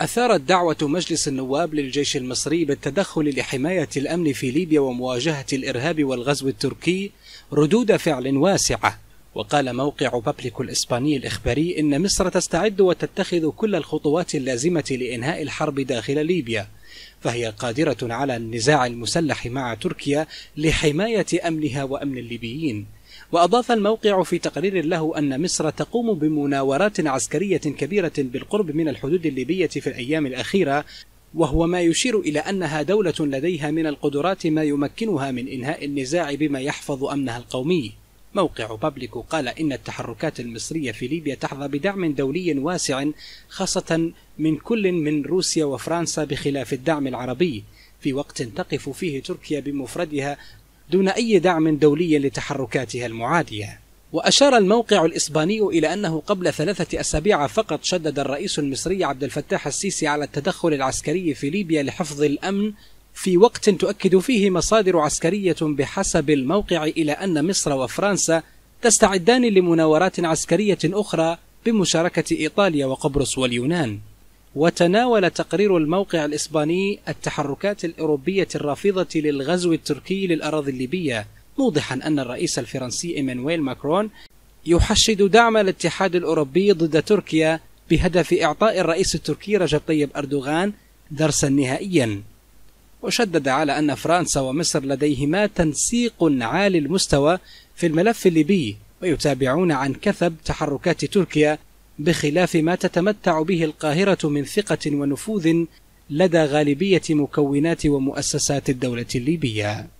أثارت دعوة مجلس النواب للجيش المصري بالتدخل لحماية الأمن في ليبيا ومواجهة الإرهاب والغزو التركي ردود فعل واسعة وقال موقع بابليكو الإسباني الإخباري إن مصر تستعد وتتخذ كل الخطوات اللازمة لإنهاء الحرب داخل ليبيا فهي قادرة على النزاع المسلح مع تركيا لحماية أمنها وأمن الليبيين وأضاف الموقع في تقرير له أن مصر تقوم بمناورات عسكرية كبيرة بالقرب من الحدود الليبية في الأيام الأخيرة وهو ما يشير إلى أنها دولة لديها من القدرات ما يمكنها من إنهاء النزاع بما يحفظ أمنها القومي موقع بابليكو قال إن التحركات المصرية في ليبيا تحظى بدعم دولي واسع خاصة من كل من روسيا وفرنسا بخلاف الدعم العربي في وقت تقف فيه تركيا بمفردها دون أي دعم دولي لتحركاتها المعادية وأشار الموقع الإسباني إلى أنه قبل ثلاثة أسابيع فقط شدد الرئيس المصري عبد الفتاح السيسي على التدخل العسكري في ليبيا لحفظ الأمن في وقت تؤكد فيه مصادر عسكرية بحسب الموقع إلى أن مصر وفرنسا تستعدان لمناورات عسكرية أخرى بمشاركة إيطاليا وقبرص واليونان وتناول تقرير الموقع الإسباني التحركات الأوروبية الرافضة للغزو التركي للأراضي الليبية موضحا أن الرئيس الفرنسي إيمانويل ماكرون يحشد دعم الاتحاد الأوروبي ضد تركيا بهدف إعطاء الرئيس التركي رجب طيب أردوغان درسا نهائيا وشدد على أن فرنسا ومصر لديهما تنسيق عالي المستوى في الملف الليبي ويتابعون عن كثب تحركات تركيا بخلاف ما تتمتع به القاهرة من ثقة ونفوذ لدى غالبية مكونات ومؤسسات الدولة الليبية.